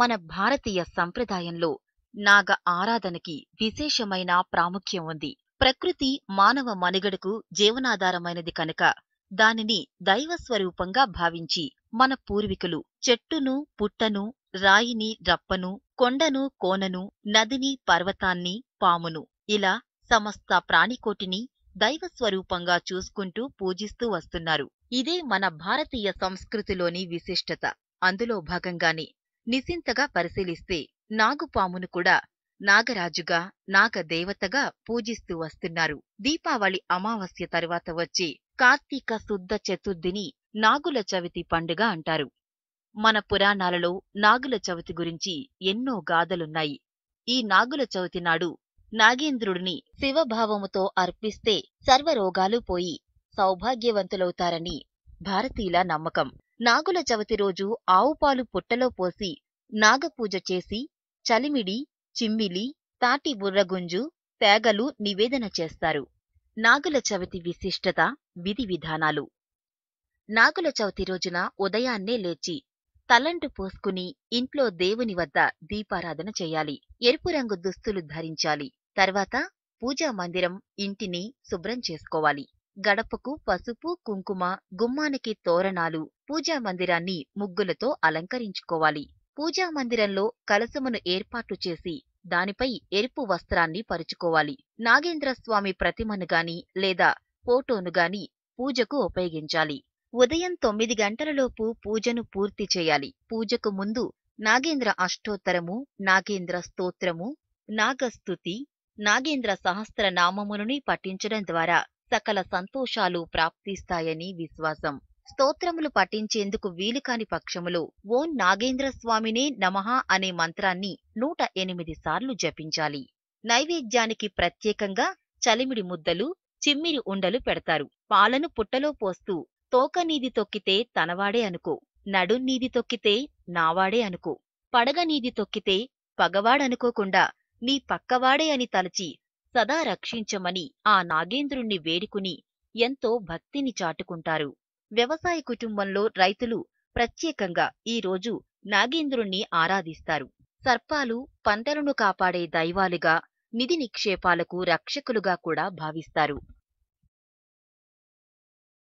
మన భారతీయ సంప్రదాయంలో నాగ ఆరాధనకి విశేషమైన ప్రాముఖ్యం ఉంది ప్రకృతి మానవ మనుగడకు జీవనాధారమైనది కనుక దానిని దైవస్వరూపంగా భావించి మన పూర్వీకులు చెట్టును పుట్టను రాయిని రప్పను కొండను కోనను నదిని పర్వతాన్ని పామును ఇలా సమస్త ప్రాణికోటిని దైవస్వరూపంగా చూసుకుంటూ పూజిస్తూ వస్తున్నారు ఇదే మన భారతీయ సంస్కృతిలోని విశిష్టత అందులో భాగంగానే నిశింతగా పరిశీలిస్తే నాగుపామును కూడా నాగరాజుగా నాగదేవతగా పూజిస్తూ వస్తున్నారు దీపావళి అమావాస్య తరువాత వచ్చే కార్తీక శుద్ధ చతుర్థిని నాగుల చవితి పండుగ అంటారు మన పురాణాలలో నాగుల చవితి గురించి ఎన్నో గాథలున్నాయి ఈ నాగుల చవితి నాడు నాగేంద్రుడిని శివభావముతో అర్పిస్తే సర్వరోగాలు పోయి సౌభాగ్యవంతులవుతారని భారతీయుల నమ్మకం నాగుల చవితి రోజు ఆవుపాలు పుట్టలో పోసి నాగపూజ చేసి చలిమిడి చిమ్మిలి తాటి బుర్రగుంజు తేగలు నివేదన చేస్తారు నాగుల చవితి విశిష్టత విధి విధానాలు నాగుల చవితి రోజున ఉదయాన్నే లేచి తలంటు పోసుకుని ఇంట్లో దేవుని వద్ద దీపారాధన చేయాలి ఎరుపు రంగు దుస్తులు ధరించాలి తర్వాత పూజా మందిరం ఇంటిని శుభ్రం చేసుకోవాలి గడపకు పసుపు కుంకుమ గుమ్మానికి తోరణాలు పూజా మందిరాన్ని ముగ్గులతో అలంకరించుకోవాలి పూజా మందిరంలో కలసమును ఏర్పాటు చేసి దానిపై ఎరుపు వస్త్రాన్ని పరుచుకోవాలి నాగేంద్రస్వామి ప్రతిమను గాని లేదా ఫోటోను గాని పూజకు ఉపయోగించాలి ఉదయం తొమ్మిది గంటలలోపు పూజను పూర్తి చేయాలి పూజకు ముందు నాగేంద్ర అష్టోత్తరము నాగేంద్ర స్తోత్రము నాగస్తుతి నాగేంద్ర సహస్ర నామమునుని పఠించడం ద్వారా సకల సంతోషాలు ప్రాప్తిస్తాయని విశ్వాసం స్తోత్రములు పఠించేందుకు వీలుకాని పక్షములో ఓం నాగేంద్ర స్వామినే నమః అనే మంత్రాన్ని నూట ఎనిమిది సార్లు జపించాలి నైవేద్యానికి ప్రత్యేకంగా చలిమిడి ముద్దలు చిమ్మిరి ఉండలు పెడతారు పాలను పుట్టలో పోస్తూ తోకనీది తొక్కితే తనవాడే అనుకో నడున్నీది తొక్కితే నావాడే అనుకో పడగనీది తొక్కితే పగవాడనుకోకుండా నీ పక్కవాడే అని తలచి సదా రక్షించమని ఆ నాగేంద్రుణ్ణి వేడుకుని ఎంతో భక్తిని చాటుకుంటారు వ్యవసాయ కుటుంబంలో రైతులు ప్రత్యేకంగా ఈరోజు నాగేంద్రుణ్ణి ఆరాధిస్తారు సర్పాలు పంటలను కాపాడే దైవాలుగా నిధి నిక్షేపాలకు రక్షకులుగా కూడా భావిస్తారు